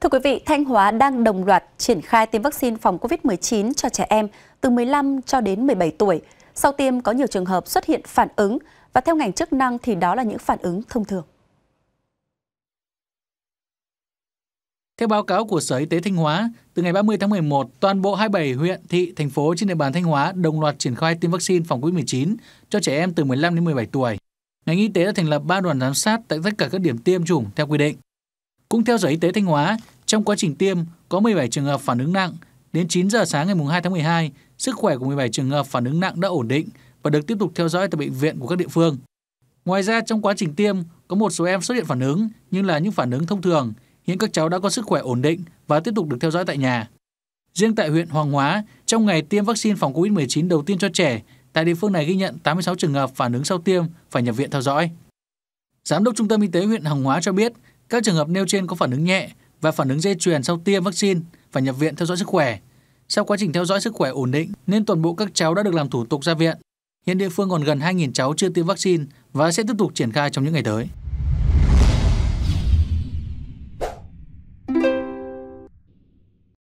Thưa quý vị, Thanh Hóa đang đồng loạt triển khai tiêm vaccine phòng COVID-19 cho trẻ em từ 15 cho đến 17 tuổi. Sau tiêm có nhiều trường hợp xuất hiện phản ứng và theo ngành chức năng thì đó là những phản ứng thông thường. Theo báo cáo của Sở Y tế Thanh Hóa, từ ngày 30 tháng 11, toàn bộ 27 huyện, thị, thành phố trên địa bàn Thanh Hóa đồng loạt triển khai tiêm vaccine phòng COVID-19 cho trẻ em từ 15 đến 17 tuổi. Ngành y tế đã thành lập 3 đoàn giám sát tại tất cả các điểm tiêm chủng theo quy định. Cũng theo Sở Y tế Thanh Hóa, trong quá trình tiêm có 17 trường hợp phản ứng nặng. Đến 9 giờ sáng ngày 2 tháng 12, sức khỏe của 17 trường hợp phản ứng nặng đã ổn định và được tiếp tục theo dõi tại bệnh viện của các địa phương. Ngoài ra, trong quá trình tiêm, có một số em xuất hiện phản ứng nhưng là những phản ứng thông thường. Hiện các cháu đã có sức khỏe ổn định và tiếp tục được theo dõi tại nhà. Riêng tại huyện Hoàng Hóa, trong ngày tiêm vaccine phòng COVID-19 đầu tiên cho trẻ, tại địa phương này ghi nhận 86 trường hợp phản ứng sau tiêm phải nhập viện theo dõi. Giám đốc Trung tâm Y tế huyện Hoàng Hóa cho biết, các trường hợp nêu trên có phản ứng nhẹ và phản ứng dây chuyền sau tiêm vaccine phải nhập viện theo dõi sức khỏe. Sau quá trình theo dõi sức khỏe ổn định nên toàn bộ các cháu đã được làm thủ tục ra viện. Hiện địa phương còn gần 2.000 cháu chưa tiêm vaccine và sẽ tiếp tục triển khai trong những ngày tới.